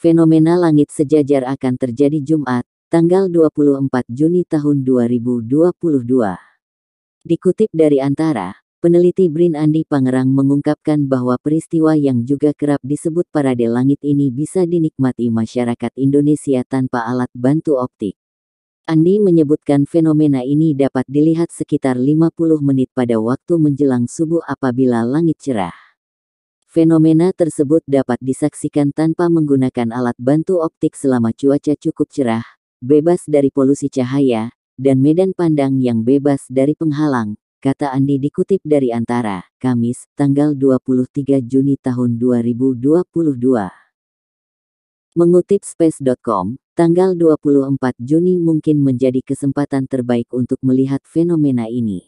Fenomena langit sejajar akan terjadi Jumat, tanggal 24 Juni tahun 2022. Dikutip dari Antara, Peneliti Brin Andi Pangerang mengungkapkan bahwa peristiwa yang juga kerap disebut parade langit ini bisa dinikmati masyarakat Indonesia tanpa alat bantu optik. Andi menyebutkan fenomena ini dapat dilihat sekitar 50 menit pada waktu menjelang subuh apabila langit cerah. Fenomena tersebut dapat disaksikan tanpa menggunakan alat bantu optik selama cuaca cukup cerah, bebas dari polusi cahaya, dan medan pandang yang bebas dari penghalang, kata Andi dikutip dari Antara, Kamis, tanggal 23 Juni tahun 2022. Mengutip space.com, tanggal 24 Juni mungkin menjadi kesempatan terbaik untuk melihat fenomena ini.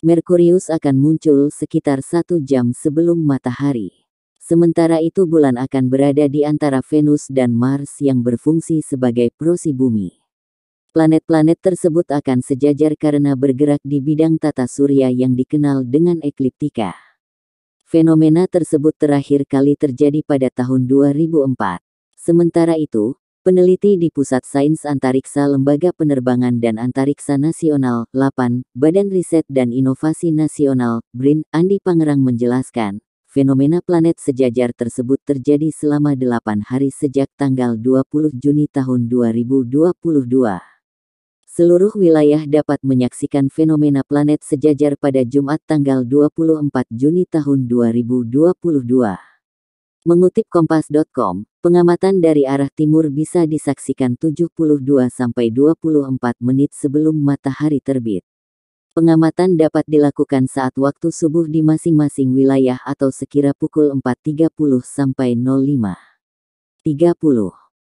Merkurius akan muncul sekitar satu jam sebelum matahari. Sementara itu bulan akan berada di antara Venus dan Mars yang berfungsi sebagai prosi bumi. Planet-planet tersebut akan sejajar karena bergerak di bidang tata surya yang dikenal dengan ekliptika. Fenomena tersebut terakhir kali terjadi pada tahun 2004. Sementara itu, peneliti di Pusat Sains Antariksa Lembaga Penerbangan dan Antariksa Nasional, 8, Badan Riset dan Inovasi Nasional, BRIN, Andi Pangerang menjelaskan, fenomena planet sejajar tersebut terjadi selama 8 hari sejak tanggal 20 Juni tahun 2022 seluruh wilayah dapat menyaksikan fenomena planet sejajar pada Jumat tanggal 24 Juni tahun 2022. Mengutip kompas.com, pengamatan dari arah timur bisa disaksikan 72 sampai 24 menit sebelum matahari terbit. Pengamatan dapat dilakukan saat waktu subuh di masing-masing wilayah atau sekira pukul 4.30 sampai 05.30.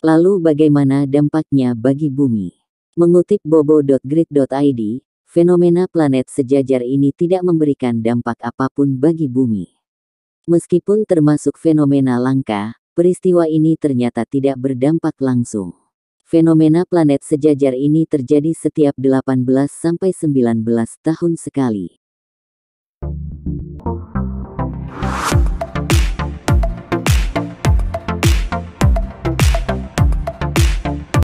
Lalu bagaimana dampaknya bagi bumi? Mengutip bobo.grid.id, fenomena planet sejajar ini tidak memberikan dampak apapun bagi bumi. Meskipun termasuk fenomena langka, peristiwa ini ternyata tidak berdampak langsung. Fenomena planet sejajar ini terjadi setiap 18-19 tahun sekali.